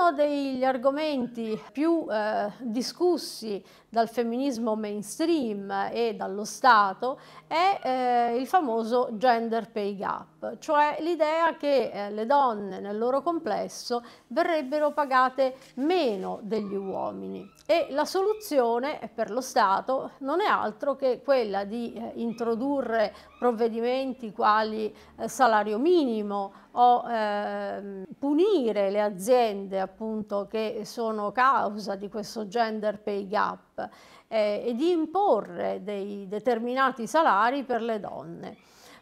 uno degli argomenti più eh, discussi dal femminismo mainstream e dallo Stato è eh, il famoso gender pay gap, cioè l'idea che eh, le donne nel loro complesso verrebbero pagate meno degli uomini e la soluzione per lo Stato non è altro che quella di eh, introdurre provvedimenti quali eh, salario minimo o ehm, punire le aziende appunto che sono causa di questo gender pay gap eh, e di imporre dei determinati salari per le donne.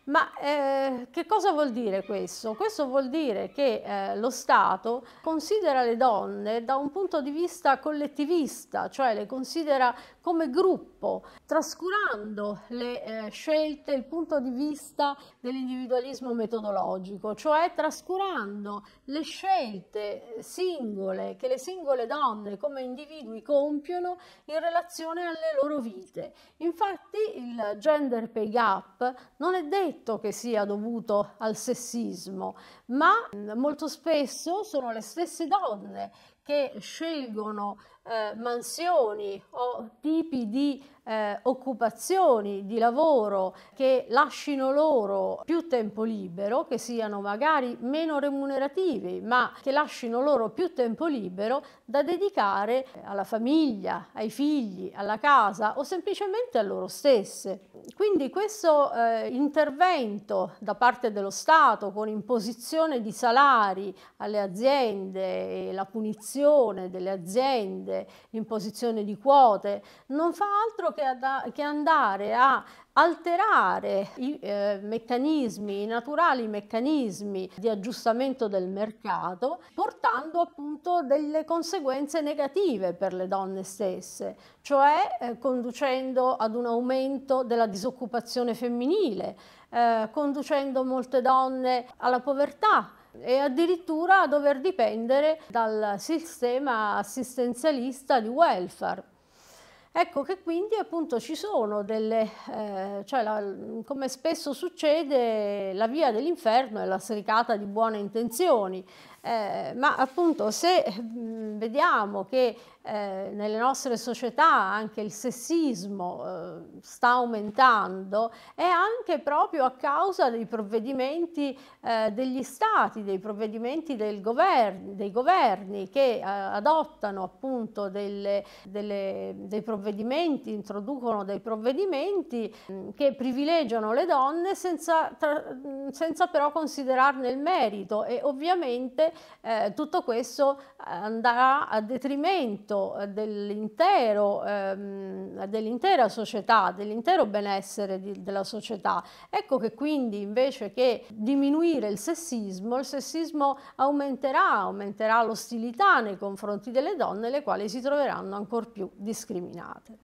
Ma eh, che cosa vuol dire questo? Questo vuol dire che eh, lo Stato considera le donne da un punto di vista collettivista, cioè le considera come gruppo, trascurando le eh, scelte, il punto di vista dell'individualismo metodologico, cioè trascurando le scelte singole che le singole donne come individui compiono in relazione alle loro vite. Infatti il gender pay gap non è detto detto che sia dovuto al sessismo, ma mm, molto spesso sono le stesse donne che scelgono eh, mansioni o tipi di eh, occupazioni di lavoro che lasciano loro più tempo libero, che siano magari meno remunerativi, ma che lasciano loro più tempo libero da dedicare alla famiglia, ai figli, alla casa o semplicemente a loro stesse. Quindi questo eh, intervento da parte dello Stato con imposizione di salari alle aziende, la punizione delle aziende, l'imposizione di quote, non fa altro che, ad, che andare a alterare i eh, meccanismi, i naturali meccanismi di aggiustamento del mercato, portando appunto delle conseguenze negative per le donne stesse, cioè eh, conducendo ad un aumento della disoccupazione femminile, eh, conducendo molte donne alla povertà e addirittura a dover dipendere dal sistema assistenzialista di welfare. Ecco che quindi appunto ci sono delle, eh, cioè la, come spesso succede, la via dell'inferno è la stricata di buone intenzioni, eh, ma appunto se vediamo che eh, nelle nostre società anche il sessismo eh, sta aumentando è anche proprio a causa dei provvedimenti eh, degli stati, dei provvedimenti govern dei governi che eh, adottano appunto delle, delle, dei provvedimenti, introducono dei provvedimenti mh, mm, che privilegiano le donne senza, mm, senza, però considerarne il merito e ovviamente eh, tutto questo andrà a detrimento eh, dell'intero, ehm, dell'intera società, dell'intero benessere di, della società. Ecco che quindi invece che diminuire il sessismo, il sessismo aumenterà, aumenterà l'ostilità nei confronti delle donne, le quali si troveranno ancora più discriminate.